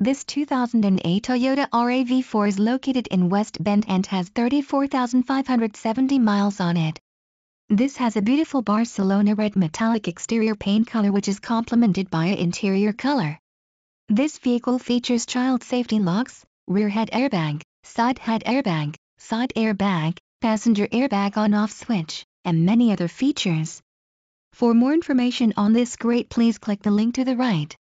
This 2008 Toyota RAV4 is located in West Bend and has 34,570 miles on it. This has a beautiful Barcelona red metallic exterior paint color which is complemented by interior color. This vehicle features child safety locks, rear head airbag, side head airbag, side airbag, passenger airbag on-off switch, and many other features. For more information on this great please click the link to the right.